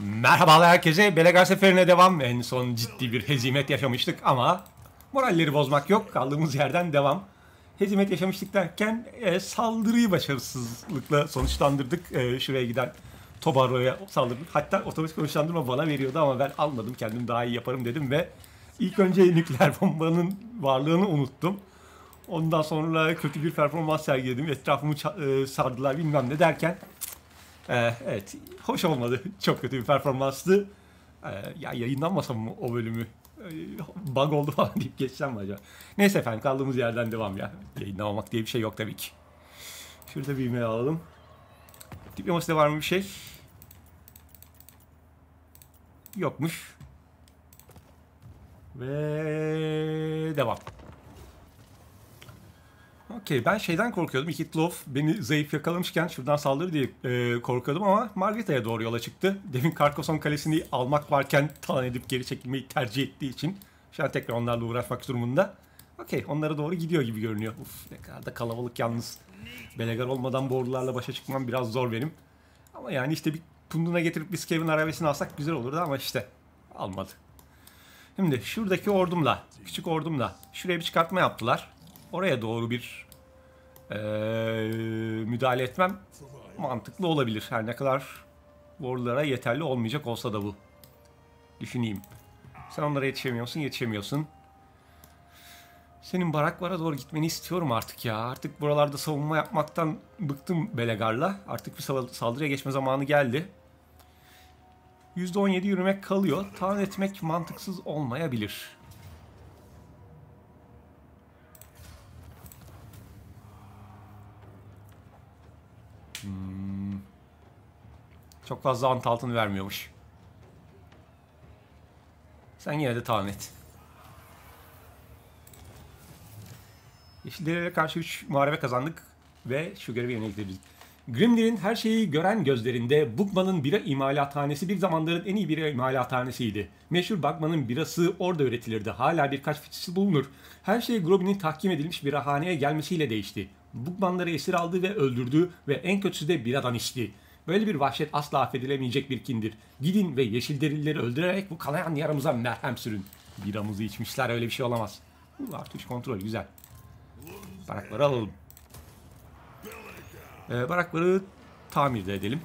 Merhabalar herkese. Belegar seferine devam. En son ciddi bir hezimet yaşamıştık ama moralleri bozmak yok. Kaldığımız yerden devam. Hezimet yaşamıştık derken e, saldırıyı başarısızlıkla sonuçlandırdık. E, şuraya giden Tobaro'ya saldırdık. Hatta otomatik sonuçlandırma bana veriyordu ama ben almadım. Kendim daha iyi yaparım dedim ve ilk önce nükleer bombanın varlığını unuttum. Ondan sonra kötü bir performans sergiledim. Etrafımı e, sardılar bilmem ne derken ee, evet, hoş olmadı. Çok kötü bir performanstı. Ee, ya yayınlanmasa mı o bölümü? Ee, bug oldu falan deyip geçsem mi acaba? Neyse efendim kaldığımız yerden devam ya. Yayınlamamak diye bir şey yok tabii ki. Şurada bir e alalım. Diplomaside var mı bir şey? Yokmuş. Ve devam. Okey ben şeyden korkuyordum. İkit Love beni zayıf yakalamışken şuradan saldırı diye e, korkuyordum ama Margareta'ya doğru yola çıktı. Demin Carcassonne Kalesi'ni almak varken talan edip geri çekilmeyi tercih ettiği için şu an tekrar onlarla uğraşmak durumunda. Okey onlara doğru gidiyor gibi görünüyor. Uf ne kadar da kalabalık yalnız. Belegar olmadan bordularla başa çıkmam biraz zor benim. Ama yani işte bir punduna getirip biz Kevin arabesini alsak güzel olurdu ama işte almadı. Şimdi şuradaki ordumla, küçük ordumla şuraya bir çıkartma yaptılar oraya doğru bir e, müdahale etmem mantıklı olabilir. Her ne kadar Warlord'a yeterli olmayacak olsa da bu. Düşüneyim. Sen onlara yetişemiyorsun, yetişemiyorsun. Senin baraklara doğru gitmeni istiyorum artık ya. Artık buralarda savunma yapmaktan bıktım Belegar'la. Artık bir saldırıya geçme zamanı geldi. %17 yürümek kalıyor. Talan etmek mantıksız olmayabilir. Çok fazla ant altını vermiyormuş. Sen yine de tahmin et. Yeşillere karşı 3 muharebe kazandık ve şu görevi yerine getirdik. Grimler'in her şeyi gören gözlerinde Bugman'ın bira imalathanesi bir zamanların en iyi bira imalathanesiydi. Meşhur Bugman'ın birası orada üretilirdi. Hala birkaç fıçısı bulunur. Her şey Grobin'in tahkim edilmiş birahaneye gelmesiyle değişti. Bugmanları esir aldı ve öldürdü ve en kötüsü de biradan içti. Böyle bir vahşet asla affedilemeyecek bir kindir. Gidin ve yeşil derileri öldürerek bu kanayan yaramıza merhem sürün. Biramızı içmişler öyle bir şey olamaz. Bu artış kontrol güzel. Barakları alalım. Ee, barakları tamir de edelim.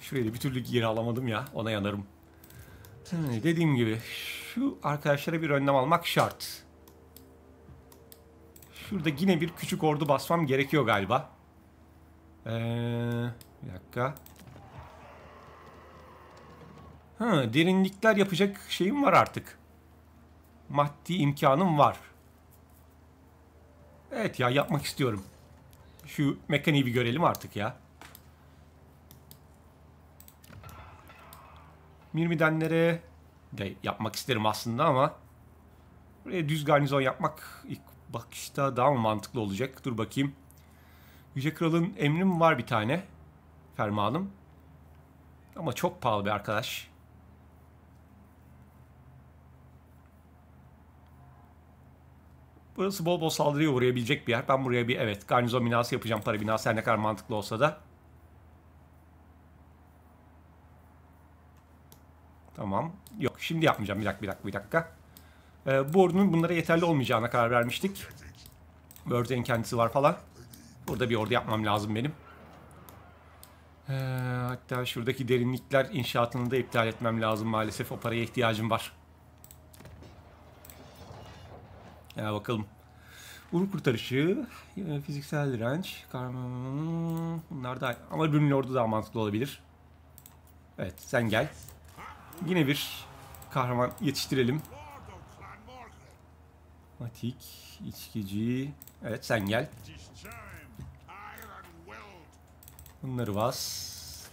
Şurayı bir türlü geri alamadım ya. Ona yanarım. Yani ee, dediğim gibi şu arkadaşlara bir önlem almak şart. Şurada yine bir küçük ordu basmam gerekiyor galiba. Ee, bir dakika. Ha, derinlikler yapacak şeyim var artık. Maddi imkanım var. Evet ya yapmak istiyorum. Şu mekaniği bir görelim artık ya. Mirmidenlere de yapmak isterim aslında ama buraya düz garnizon yapmak ilk bakışta daha mı mantıklı olacak? Dur bakayım. Yüce Kral'ın emrim var bir tane. Fermanım. Ama çok pahalı bir arkadaş. Burası bol bol saldırıya uğrayabilecek bir yer. Ben buraya bir evet garnizon binası yapacağım para binası her ne kadar mantıklı olsa da. Tamam. Yok şimdi yapmayacağım. Bir dakika bir dakika bir dakika. Ee, bu ordunun bunlara yeterli olmayacağına karar vermiştik. Word'in kendisi var falan. Burada bir ordu yapmam lazım benim. Ee, hatta şuradaki derinlikler inşaatını da iptal etmem lazım maalesef. O paraya ihtiyacım var. Ya bakalım. Uğur kurtarışı, e, fiziksel direnç, karma... Bunlar da... Ama bölümün ordu daha mantıklı olabilir. Evet, sen gel. Yine bir kahraman yetiştirelim. Matik, içkici... Evet, sen gel. Bunları vas.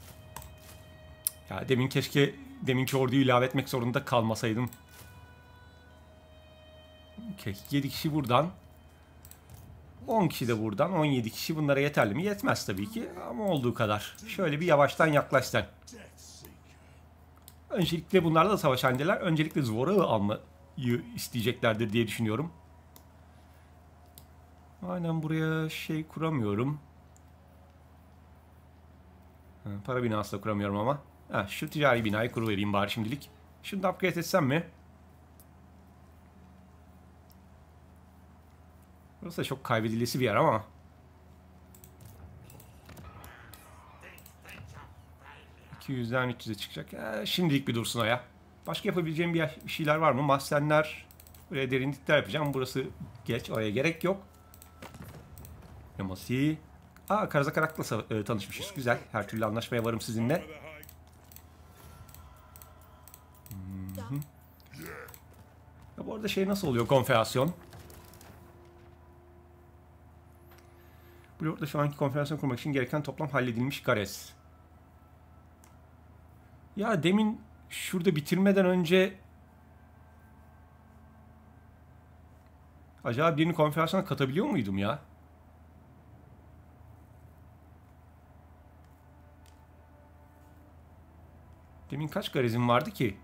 Ya demin keşke deminki orduyu ilave etmek zorunda kalmasaydım. Okay, 7 kişi buradan. 10 kişi de buradan. 17 kişi bunlara yeterli mi? Yetmez tabii ki ama olduğu kadar. Şöyle bir yavaştan yaklaş sen. Öncelikle bunlarla da savaş halindeler. Öncelikle Zvora'ı almayı isteyeceklerdir diye düşünüyorum. Aynen buraya şey kuramıyorum. Para binası da kuramıyorum ama. Ha, şu ticari binayı kuruvereyim bari şimdilik. Şunu da upgrade etsem mi? Burası da çok kaybedilesi bir yer ama. %200'den 300'e çıkacak. Ee, şimdilik bir dursun o ya. Başka yapabileceğim bir, şeyler var mı? Mahzenler, buraya derinlikler yapacağım. Burası geç, oraya gerek yok. Yamasi. Aa Karaza Karak'la e, tanışmışız. Güzel. Her türlü anlaşmaya varım sizinle. Hı -hı. Ya bu arada şey nasıl oluyor konferasyon? Blord'da şu anki konferasyon kurmak için gereken toplam halledilmiş gares. Ya demin şurada bitirmeden önce acaba birini konferansına katabiliyor muydum ya? Demin kaç garezim vardı ki?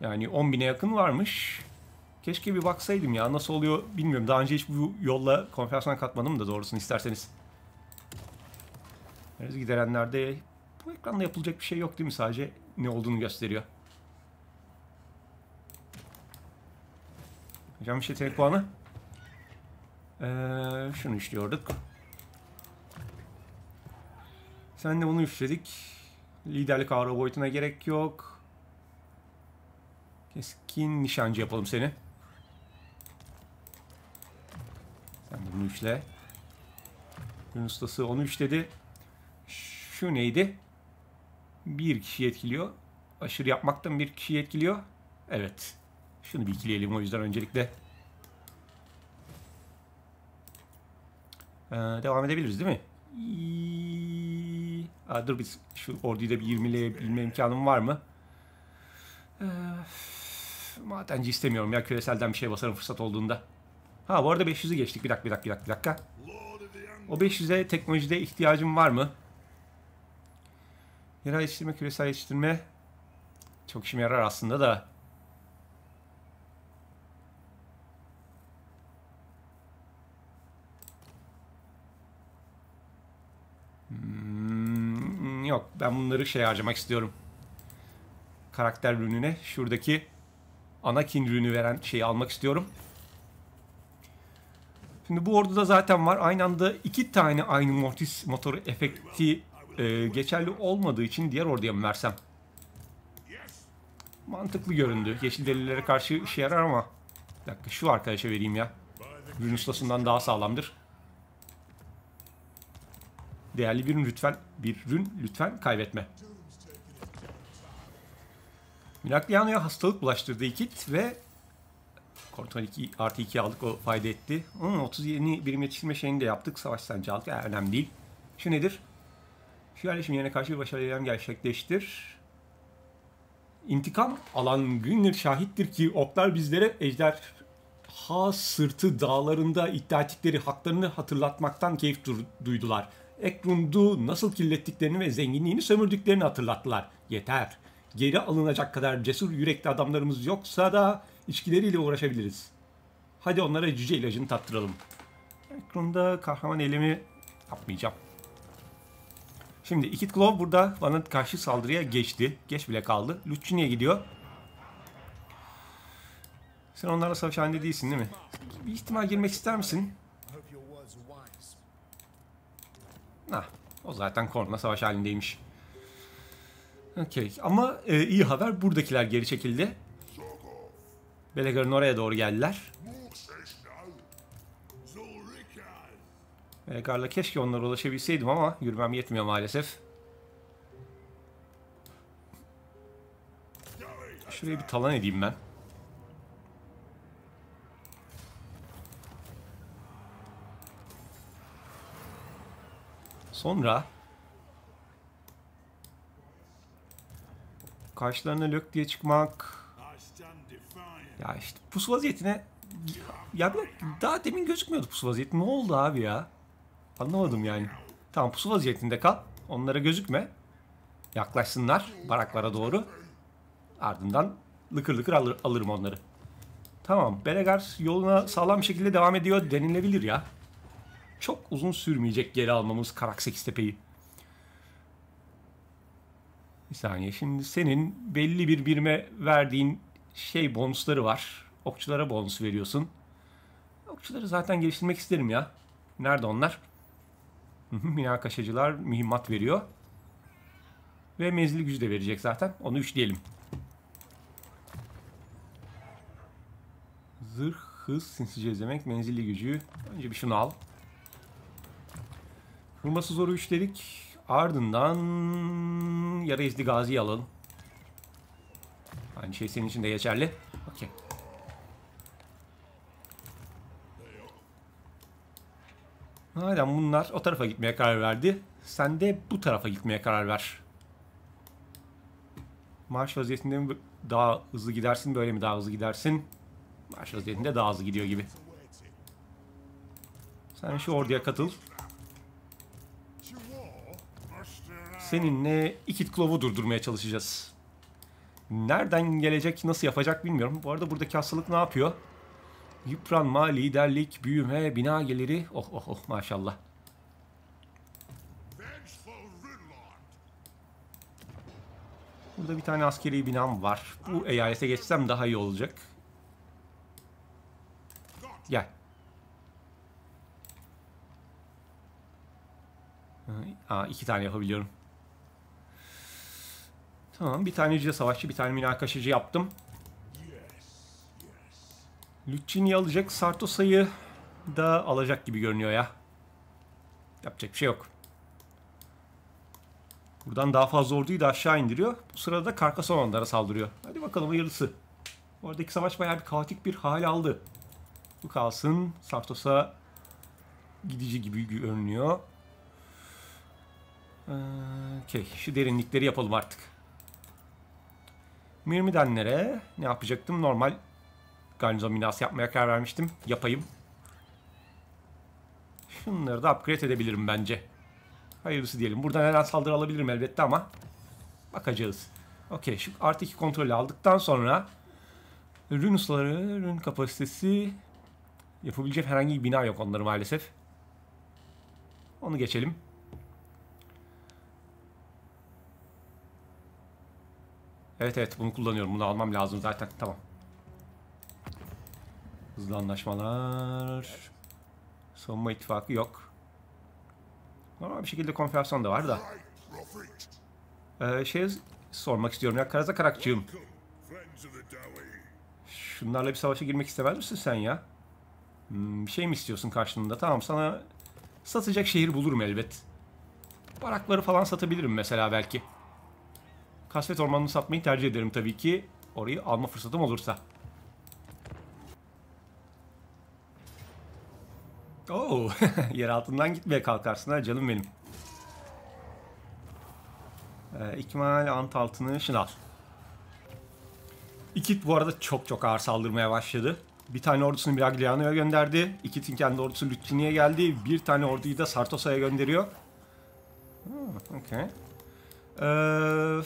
Yani 10 bine yakın varmış. Keşke bir baksaydım ya. Nasıl oluyor bilmiyorum. Daha önce hiç bu yolla konferansına katmadım da doğrusunu isterseniz. Garez giderenlerde bu ekranda yapılacak bir şey yok değil mi? Sadece ne olduğunu gösteriyor. Hocam bir şey puanı. Ee, şunu işliyorduk. Sen de onu üfledik. Liderlik ağır boyutuna gerek yok. Keskin nişancı yapalım seni. Sen de bunu üfle. Gün ustası onu üfledi. Şu neydi? Bir kişi etkiliyor. Aşırı yapmaktan bir kişi etkiliyor. Evet. Şunu bir ikileyelim o yüzden öncelikle. Ee, devam edebiliriz değil mi? Aa, dur biz şu orduyu da bir 20'leyebilme imkanım var mı? Ee, madenci istemiyorum ya küreselden bir şey basarım fırsat olduğunda. Ha bu arada 500'ü geçtik. Bir dakika bir dakika bir dakika. Bir dakika. O 500'e teknolojide ihtiyacım var mı? Yerel yetiştirme, küresel yetiştirme çok işime yarar aslında da. yok. Ben bunları şey harcamak istiyorum. Karakter rününe şuradaki Anakin rünü veren şeyi almak istiyorum. Şimdi bu orduda zaten var. Aynı anda iki tane aynı mortis motoru efekti e, geçerli olmadığı için diğer orduya mı versem? Mantıklı göründü. Yeşil delilere karşı işe yarar ama. Bir dakika şu arkadaşa vereyim ya. Rün ustasından daha sağlamdır değerli bir ürün lütfen bir ürün lütfen kaybetme. Miragliano'ya hastalık bulaştırdı ikit ve Kontrol 2 artı 2 aldık o fayda etti. Hmm, Onun 30 yeni birim yetiştirme şeyini de yaptık. Savaş sancı aldık. Yani ee, önemli değil. Şu nedir? Şu yerleşim yerine karşı bir başarı eylem gerçekleştir. İntikam alan gündür şahittir ki oklar bizlere ejder ha sırtı dağlarında iddia ettikleri haklarını hatırlatmaktan keyif duydular. Eklund'u nasıl kirlettiklerini ve zenginliğini sömürdüklerini hatırlattılar. Yeter. Geri alınacak kadar cesur yürekli adamlarımız yoksa da içkileriyle uğraşabiliriz. Hadi onlara cüce ilacını tattıralım. Eklund'a kahraman elimi yapmayacağım. Şimdi iki Glove burada bana karşı saldırıya geçti. Geç bile kaldı. Lucini'ye gidiyor. Sen onlarla savaş halinde değilsin değil mi? Bir ihtimal girmek ister misin? Heh, ah, o zaten korna savaş halindeymiş. Okey ama e, iyi haber buradakiler geri çekildi. Belegar'ın oraya doğru geldiler. Belegar'la keşke onlara ulaşabilseydim ama yürümem yetmiyor maalesef. Şuraya bir talan edeyim ben. Sonra karşılarına lök diye çıkmak. Ya işte pusu vaziyetine ya bir daha demin gözükmüyordu pusu vaziyeti. Ne oldu abi ya? Anlamadım yani. Tamam pusu vaziyetinde kal. Onlara gözükme. Yaklaşsınlar baraklara doğru. Ardından lıkır lıkır alır, alırım onları. Tamam. Benegar yoluna sağlam bir şekilde devam ediyor denilebilir ya çok uzun sürmeyecek geri almamız Karaksekstepe'yi. Bir saniye. Şimdi senin belli bir birime verdiğin şey bonusları var. Okçulara bonus veriyorsun. Okçuları zaten geliştirmek isterim ya. Nerede onlar? Münakaşacılar mühimmat veriyor. Ve menzili gücü de verecek zaten. Onu üçleyelim. Zırh, hız, sinsice izlemek, menzilli gücü. Önce bir şunu al. Vurması zor 3 dedik. Ardından yara izli Gazi alalım. Aynı şey senin için de geçerli. Okey. Madem bunlar o tarafa gitmeye karar verdi. Sen de bu tarafa gitmeye karar ver. Marş vaziyetinde mi daha hızlı gidersin böyle mi daha hızlı gidersin? Marş vaziyetinde daha hızlı gidiyor gibi. Sen şu orduya katıl. Seninle ikit klovu durdurmaya çalışacağız. Nereden gelecek, nasıl yapacak bilmiyorum. Bu arada buradaki hastalık ne yapıyor? Yıpranma, liderlik, büyüme, bina geliri. Oh oh oh maşallah. Burada bir tane askeri binam var. Bu eyalete geçsem daha iyi olacak. Gel. Aa, iki tane yapabiliyorum. Tamam bir tane yüce savaşçı bir tane münakaşacı yaptım. Lütçini alacak Sartosa'yı da alacak gibi görünüyor ya. Yapacak bir şey yok. Buradan daha fazla orduyu da aşağı indiriyor. Bu sırada da Karkasonanlara saldırıyor. Hadi bakalım hayırlısı. Oradaki savaş bayağı bir kaotik bir hal aldı. Bu kalsın. Sartos'a gidici gibi görünüyor. Ee, okey. Şu derinlikleri yapalım artık. Mirmidenlere ne yapacaktım? Normal garnizon binası yapmaya karar vermiştim. Yapayım. Şunları da upgrade edebilirim bence. Hayırlısı diyelim. Buradan neden saldırı alabilirim elbette ama bakacağız. Okey şu artı iki kontrolü aldıktan sonra rünusları rün kapasitesi yapabileceğim herhangi bir bina yok onları maalesef. Onu geçelim. Evet evet bunu kullanıyorum. Bunu almam lazım zaten. Tamam. Hızlı anlaşmalar. Savunma ittifakı yok. Normal bir şekilde konferansiyon da var da. Ee, şey sormak istiyorum ya. Karaza Karakçığım. Şunlarla bir savaşa girmek istemez misin sen ya? Hmm, bir şey mi istiyorsun karşılığında? Tamam sana satacak şehir bulurum elbet. Barakları falan satabilirim mesela belki. Kasvet ormanını satmayı tercih ederim tabii ki. Orayı alma fırsatım olursa. Oo, yer altından gitmeye kalkarsın ha canım benim. Ee, ikmal, ant altını, al. İkit bu arada çok çok ağır saldırmaya başladı. Bir tane ordusunu Miragliano'ya gönderdi. İkit'in kendi ordusu Lütfini'ye geldi. Bir tane orduyu da Sartosa'ya gönderiyor. Hmm, okay. Ee,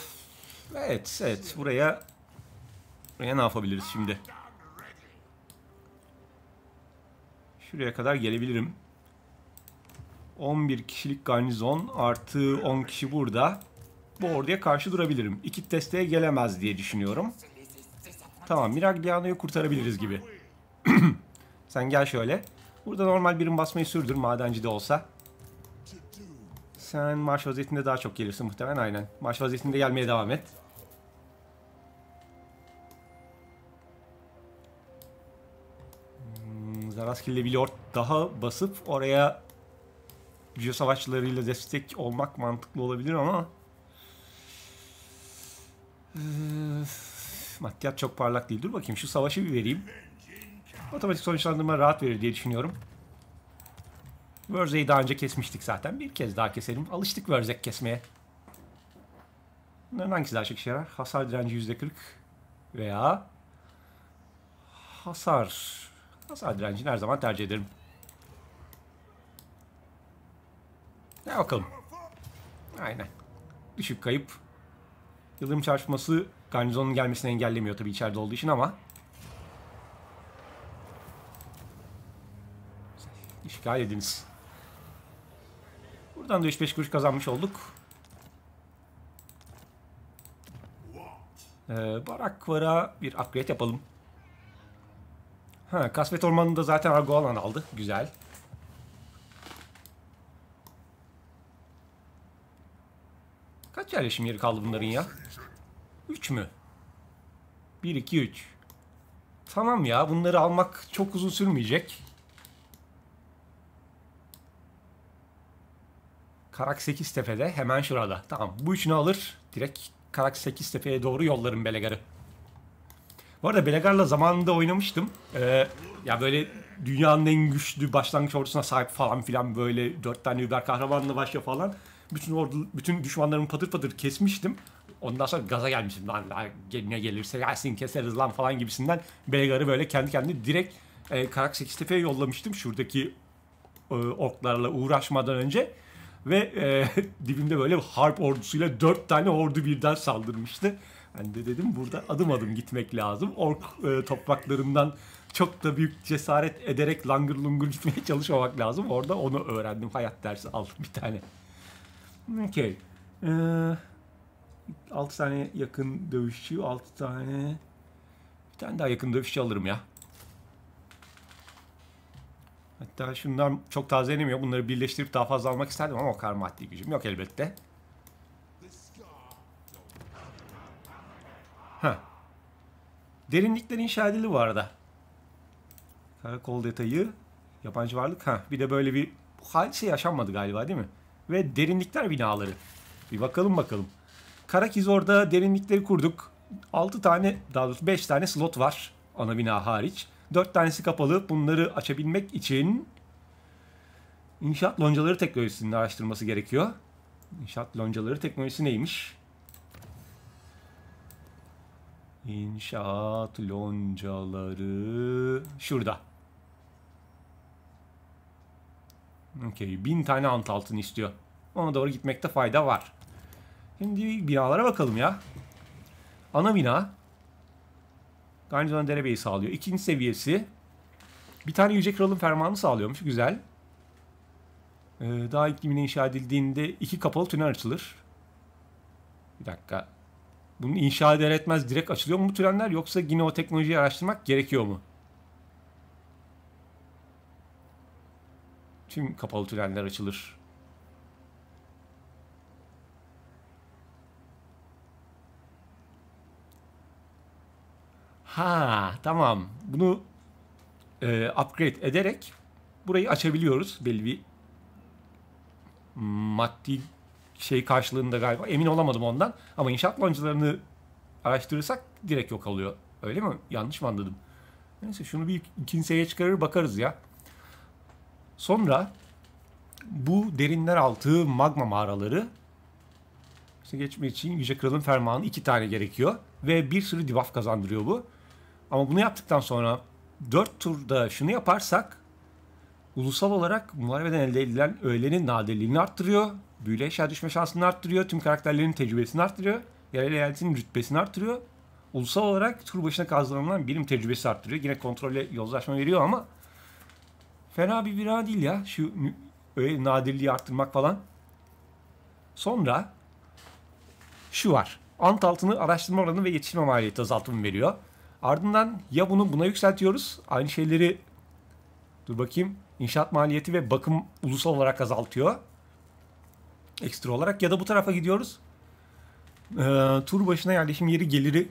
Evet, evet. Buraya buraya ne yapabiliriz şimdi? Şuraya kadar gelebilirim. 11 kişilik garnizon artı 10 kişi burada. Bu orduya karşı durabilirim. İki desteğe gelemez diye düşünüyorum. Tamam Miragliano'yu kurtarabiliriz gibi. Sen gel şöyle. Burada normal birim basmayı sürdür madenci de olsa. Sen marş vaziyetinde daha çok gelirsin muhtemelen aynen. Marş vaziyetinde gelmeye devam et. Hmm, Zaraskil ile Bilord daha basıp oraya Jio savaşçılarıyla destek olmak mantıklı olabilir ama ee, maddiyat çok parlak değil. Dur bakayım şu savaşı bir vereyim. Otomatik sonuçlandırma rahat verir diye düşünüyorum. Wörze'yi daha önce kesmiştik zaten. Bir kez daha keselim. Alıştık Wörze kesmeye. Bunların hangisi daha çok işe yarar? Hasar direnci %40 veya hasar. Hasar direncini her zaman tercih ederim. ne bakalım. Aynen. Düşük kayıp. Yıldırım çarpması garnizonun gelmesini engellemiyor tabii içeride olduğu için ama. İşgal ediniz. Buradan da 3-5 kuruş kazanmış olduk. Ee, Barakvar'a bir upgrade yapalım. Ha, Kasvet ormanında zaten zaten Argoalan aldı. Güzel. Kaç yerleşim yeri kaldı bunların ya? 3 mü? 1, 2, 3. Tamam ya bunları almak çok uzun sürmeyecek. Karak 8 tepede hemen şurada. Tamam bu üçünü alır. Direkt Karak 8 tepeye doğru yollarım Belegar'ı. Bu arada Belegar'la zamanında oynamıştım. Ee, ya böyle dünyanın en güçlü başlangıç ordusuna sahip falan filan böyle dört tane über kahramanla başlıyor falan. Bütün ordu, bütün düşmanlarımı patır patır kesmiştim. Ondan sonra gaza gelmişim lan ne gelirse gelsin keseriz lan falan gibisinden Belegar'ı böyle kendi kendine direkt e, Karak 8 Tepe'ye yollamıştım şuradaki e, orklarla uğraşmadan önce ve e, dibimde böyle harp ordusuyla dört tane ordu birden saldırmıştı. Ben de dedim burada adım adım gitmek lazım. Ork e, topraklarından çok da büyük cesaret ederek langır lungur gitmeye çalışmamak lazım. Orada onu öğrendim. Hayat dersi aldım bir tane. Okey. Ee, 6 tane yakın dövüşçü, 6 tane... Bir tane daha yakın dövüşçü alırım ya. Hatta şunlar çok tazelemiyor. Bunları birleştirip daha fazla almak isterdim ama o kadar maddi gücüm yok elbette. Heh. Derinlikler inşa edildi bu arada. Karakol detayı, yabancı varlık. Ha, bir de böyle bir hadise şey yaşanmadı galiba değil mi? Ve derinlikler binaları. Bir bakalım bakalım. Karakiz orada derinlikleri kurduk. 6 tane, daha doğrusu 5 tane slot var ana bina hariç. Dört tanesi kapalı. Bunları açabilmek için inşaat loncaları teknolojisinin araştırması gerekiyor. İnşaat loncaları teknolojisi neymiş? İnşaat loncaları şurada. Okey. Bin tane ant altın istiyor. Ona doğru gitmekte fayda var. Şimdi binalara bakalım ya. Ana bina. Garnizona derebeyi sağlıyor. İkinci seviyesi bir tane Yüce Kral'ın fermanı sağlıyormuş. Güzel. Ee, daha ilk gemine inşa edildiğinde iki kapalı tünel açılır. Bir dakika. Bunu inşa eder etmez direkt açılıyor mu bu tüneller yoksa yine o teknolojiyi araştırmak gerekiyor mu? Tüm kapalı tüneller açılır. Ha tamam. Bunu e, upgrade ederek burayı açabiliyoruz. Belli bir maddi şey karşılığında galiba. Emin olamadım ondan. Ama inşaat loncalarını araştırırsak direkt yok alıyor. Öyle mi? Yanlış mı anladım? Neyse şunu bir ikinci çıkarır bakarız ya. Sonra bu derinler altı magma mağaraları geçmek için Yüce Kral'ın fermanı iki tane gerekiyor. Ve bir sürü debuff kazandırıyor bu. Ama bunu yaptıktan sonra dört turda şunu yaparsak ulusal olarak muharebeden elde edilen öğlenin nadirliğini arttırıyor. Büyüle eşya düşme şansını arttırıyor. Tüm karakterlerin tecrübesini arttırıyor. Yerel eyaletin rütbesini arttırıyor. Ulusal olarak tur başına kazanılan bilim tecrübesi arttırıyor. Yine kontrolle yozlaşma veriyor ama fena bir bira değil ya. Şu öyle nadirliği arttırmak falan. Sonra şu var. Ant altını araştırma oranı ve yetişme maliyeti azaltımı veriyor. Ardından ya bunu buna yükseltiyoruz. Aynı şeyleri dur bakayım. İnşaat maliyeti ve bakım ulusal olarak azaltıyor. Ekstra olarak ya da bu tarafa gidiyoruz. Ee, tur başına yerleşim yeri geliri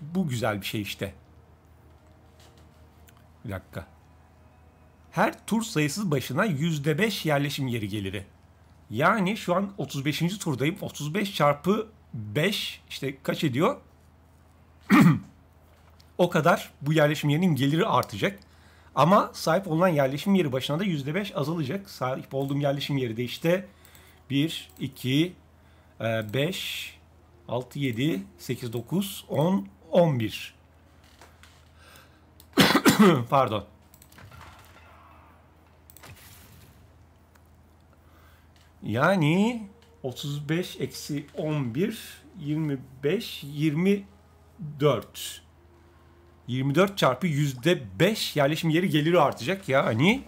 bu güzel bir şey işte. Bir dakika. Her tur sayısı başına %5 yerleşim yeri geliri. Yani şu an 35. turdayım. 35 çarpı 5 işte kaç ediyor? o kadar bu yerleşim yerinin geliri artacak. Ama sahip olunan yerleşim yeri başına da %5 azalacak. Sahip olduğum yerleşim yeri de işte 1, 2, 5, 6, 7, 8, 9, 10, 11. Pardon. Yani 35 eksi 11, 25, 20 24. 24 çarpı yüzde 5 yerleşim yeri geliri artacak ya hani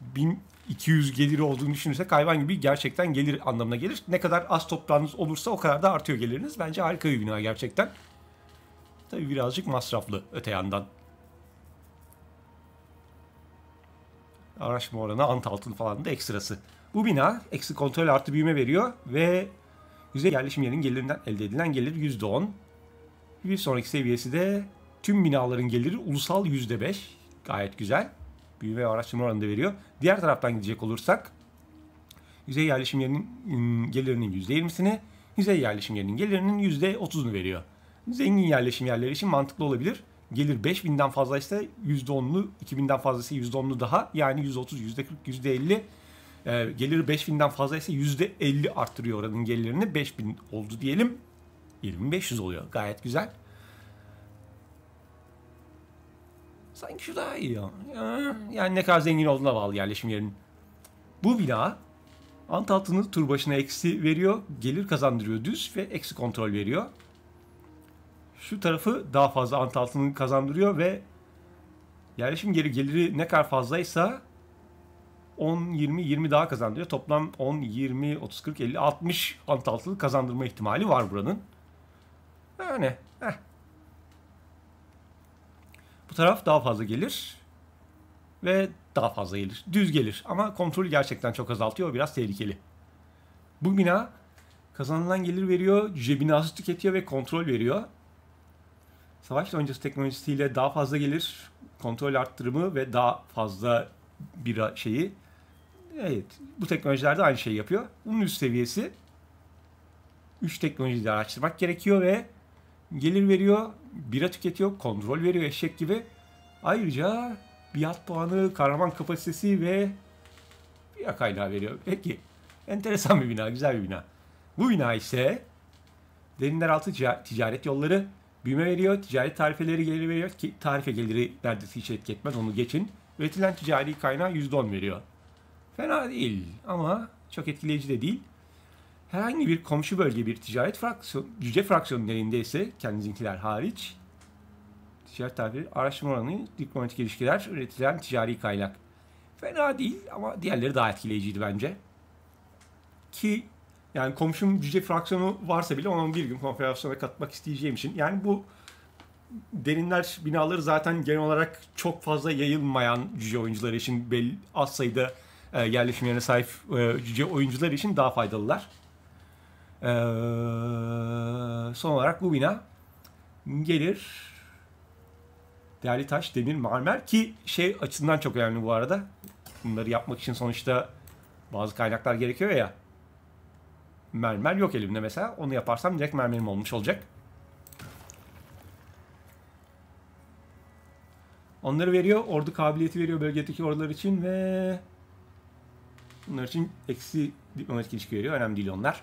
1200 geliri olduğunu düşünürsek hayvan gibi gerçekten gelir anlamına gelir. Ne kadar az toprağınız olursa o kadar da artıyor geliriniz. Bence harika bir bina gerçekten. Tabii birazcık masraflı öte yandan. Araştırma oranı ant altını falan da ekstrası. Bu bina eksi kontrol artı büyüme veriyor ve yüzde yerleşim yerinin gelirinden elde edilen gelir %10. Bir sonraki seviyesi de tüm binaların geliri ulusal yüzde beş, Gayet güzel. Büyüme ve araştırma oranını da veriyor. Diğer taraftan gidecek olursak yüzey yerleşim yerinin gelirinin yüzde yirmisini, yüzey yerleşim yerinin gelirinin yüzde otuzunu veriyor. Zengin yerleşim yerleri için mantıklı olabilir. Gelir 5000'den fazlaysa %10'lu, 2000'den fazlası %10'lu daha yani %30, %40, %50 e, geliri 5000'den fazlaysa %50 arttırıyor oranın gelirini 5000 oldu diyelim. 2500 oluyor. Gayet güzel. Sanki şu daha iyi ya. Yani ne kadar zengin olduğuna bağlı yerleşim yerinin. Bu bina ant altını tur başına eksi veriyor. Gelir kazandırıyor düz ve eksi kontrol veriyor. Şu tarafı daha fazla ant altını kazandırıyor ve yerleşim geri geliri ne kadar fazlaysa 10, 20, 20 daha kazandırıyor. Toplam 10, 20, 30, 40, 50, 60 ant altını kazandırma ihtimali var buranın. Yani. Heh. Bu taraf daha fazla gelir. Ve daha fazla gelir. Düz gelir. Ama kontrolü gerçekten çok azaltıyor. Biraz tehlikeli. Bu bina kazanılan gelir veriyor. Cüce binası tüketiyor ve kontrol veriyor. Savaş öncesi teknolojisiyle daha fazla gelir. Kontrol arttırımı ve daha fazla bir şeyi. Evet. Bu teknolojilerde aynı şeyi yapıyor. Bunun üst seviyesi üç teknolojiyi araştırmak gerekiyor ve gelir veriyor, bira tüketiyor, kontrol veriyor eşek gibi. Ayrıca biat puanı, kahraman kapasitesi ve bira kaynağı veriyor. Peki enteresan bir bina, güzel bir bina. Bu bina ise derinleraltı ticaret yolları büyüme veriyor, ticaret tarifeleri geliri veriyor ki tarife geliri neredeyse hiç etki etmez onu geçin. Üretilen ticari kaynağı %10 veriyor. Fena değil ama çok etkileyici de değil. Herhangi bir komşu bölge bir ticaret fraksiyon, cüce fraksiyonun elinde ise hariç ticaret tabiri araştırma oranı, diplomatik ilişkiler, üretilen ticari kaynak. Fena değil ama diğerleri daha etkileyiciydi bence. Ki yani komşum cüce fraksiyonu varsa bile onun bir gün konfederasyona katmak isteyeceğim için. Yani bu derinler binaları zaten genel olarak çok fazla yayılmayan cüce oyuncular için belli, az sayıda e, yerleşim yerine sahip e, cüce oyuncular için daha faydalılar. Ee, son olarak bu bina gelir değerli taş, demir, marmer ki şey açısından çok önemli bu arada. Bunları yapmak için sonuçta bazı kaynaklar gerekiyor ya. Mermer yok elimde mesela. Onu yaparsam direkt mermerim olmuş olacak. Onları veriyor. Ordu kabiliyeti veriyor bölgedeki ordular için ve bunlar için eksi diplomatik ilişki veriyor. Önemli değil onlar.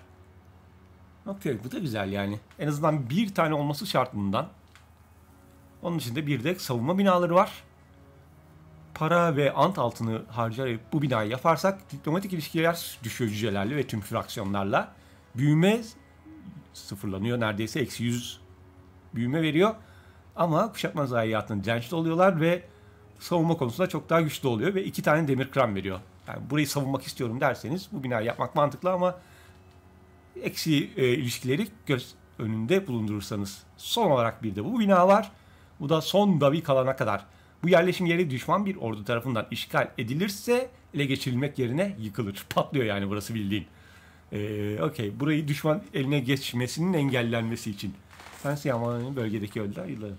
Nokta bu da güzel yani. En azından bir tane olması şart bundan. Onun içinde bir de savunma binaları var. Para ve ant altını harcayıp bu binayı yaparsak diplomatik ilişkiler düşüyor cücelerle ve tüm fraksiyonlarla. Büyüme sıfırlanıyor neredeyse eksi yüz büyüme veriyor. Ama kuşatma zayiatının dirençli oluyorlar ve savunma konusunda çok daha güçlü oluyor ve iki tane demir kram veriyor. Yani burayı savunmak istiyorum derseniz bu binayı yapmak mantıklı ama eksi e, ilişkileri göz önünde bulundurursanız. Son olarak bir de bu bina var. Bu da son davi kalana kadar. Bu yerleşim yeri düşman bir ordu tarafından işgal edilirse ele geçirilmek yerine yıkılır. Patlıyor yani burası bildiğin. Ee, Okey. Burayı düşman eline geçmesinin engellenmesi için. Fensiyaman'ın bölgedeki öldüler yılları.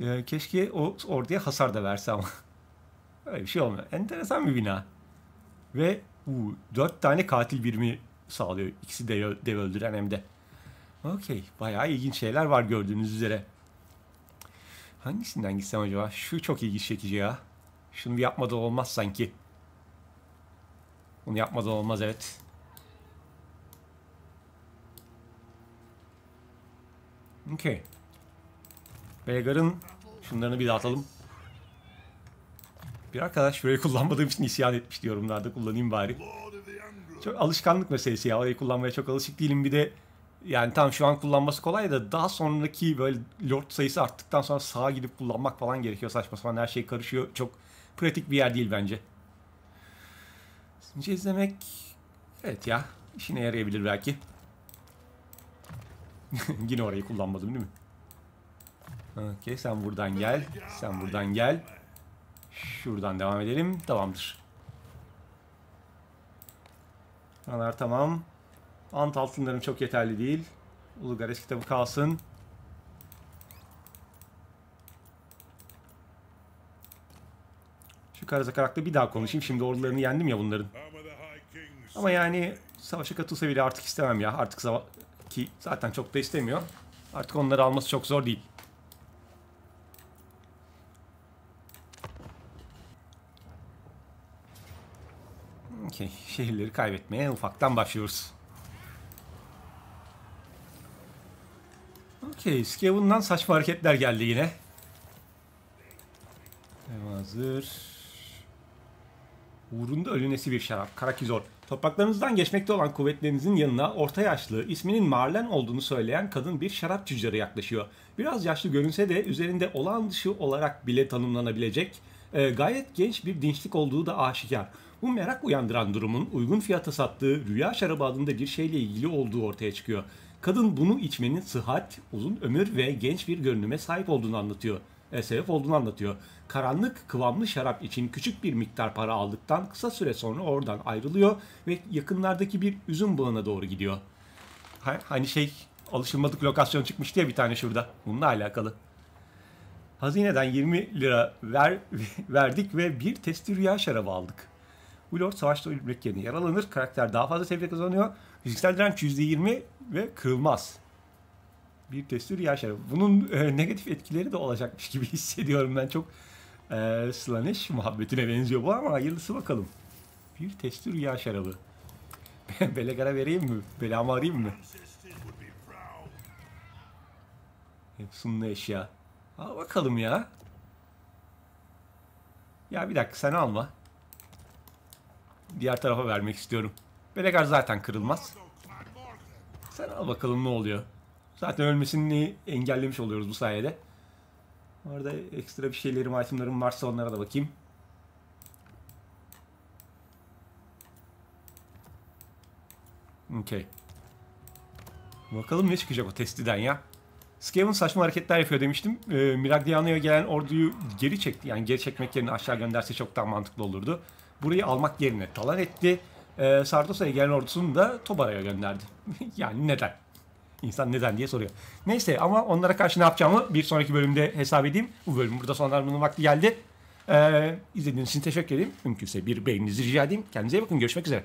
Ee, keşke o orduya hasar da verse ama. Öyle bir şey olmuyor. Enteresan bir bina. Ve Uu, dört tane katil birimi sağlıyor. İkisi de dev öldüren hem de. Okey. Bayağı ilginç şeyler var gördüğünüz üzere. Hangisinden gitsem acaba? Şu çok ilgi çekici ya. Şunu bir yapmadan olmaz sanki. Bunu yapmadan olmaz evet. Okey. Belgar'ın şunlarını bir dağıtalım bir arkadaş. Burayı kullanmadığım için isyan etmişti yorumlarda kullanayım bari. Çok alışkanlık meselesi ya. Orayı kullanmaya çok alışık değilim. Bir de yani tam şu an kullanması kolay da daha sonraki böyle lord sayısı arttıktan sonra sağa gidip kullanmak falan gerekiyor. Saçma sapan her şey karışıyor. Çok pratik bir yer değil bence. Sinci izlemek evet ya işine yarayabilir belki. Yine orayı kullanmadım değil mi? Okey sen buradan gel. Sen buradan gel. Şuradan devam edelim. Tamamdır. Buralar tamam. Ant altınlarım çok yeterli değil. Ulugares kitabı kalsın. Şu Karazakarak'la bir daha konuşayım. Şimdi ordularını yendim ya bunların. Ama yani savaşa katılsa bile artık istemem ya. Artık ki zaten çok da istemiyor. Artık onları alması çok zor değil. şehirleri kaybetmeye ufaktan başlıyoruz. Okey. Skaven'dan saçma hareketler geldi yine. Devam hazır. Uğrunda ölünesi bir şarap. Karakizor. Topraklarınızdan geçmekte olan kuvvetlerinizin yanına orta yaşlı, isminin Marlen olduğunu söyleyen kadın bir şarap tüccarı yaklaşıyor. Biraz yaşlı görünse de üzerinde olağan dışı olarak bile tanımlanabilecek e, gayet genç bir dinçlik olduğu da aşikar. Bu merak uyandıran durumun uygun fiyata sattığı rüya şarabı adında bir şeyle ilgili olduğu ortaya çıkıyor. Kadın bunu içmenin sıhhat, uzun ömür ve genç bir görünüme sahip olduğunu anlatıyor. E, sebep olduğunu anlatıyor. Karanlık kıvamlı şarap için küçük bir miktar para aldıktan kısa süre sonra oradan ayrılıyor ve yakınlardaki bir üzüm bağına doğru gidiyor. Ha, hani şey alışılmadık lokasyon çıkmış diye bir tane şurada. Bununla alakalı. Hazineden 20 lira ver, verdik ve bir testi rüya şarabı aldık. Bu lord savaşta ölmek yerine yaralanır. Karakter daha fazla seviye kazanıyor. Fiziksel direnç %20 ve kırılmaz. Bir destur yaşar. Bunun e, negatif etkileri de olacakmış gibi hissediyorum ben. Çok e, Slanesh muhabbetine benziyor bu ama hayırlısı bakalım. Bir testür rüya şarabı. Belegara vereyim mi? Belamı arayayım mı? Sunlu eşya. Al bakalım ya. Ya bir dakika sen alma diğer tarafa vermek istiyorum. Bedekar zaten kırılmaz. Sen al bakalım ne oluyor. Zaten ölmesini engellemiş oluyoruz bu sayede. Orada ekstra bir şeylerim, itemlerim varsa onlara da bakayım. Okey. Bakalım ne çıkacak o testiden ya. Skaven saçma hareketler yapıyor demiştim. Ee, Miragdiano'ya gelen orduyu geri çekti. Yani geri çekmek yerine aşağı gönderse çok daha mantıklı olurdu burayı almak yerine talan etti. E, ee, Sardosa'ya gelen ordusunu da Tobara'ya gönderdi. yani neden? İnsan neden diye soruyor. Neyse ama onlara karşı ne yapacağımı bir sonraki bölümde hesap edeyim. Bu bölüm burada sonlandırmanın vakti geldi. Ee, izlediğiniz için teşekkür ederim. Mümkünse bir beğeninizi rica edeyim. Kendinize iyi bakın. Görüşmek üzere.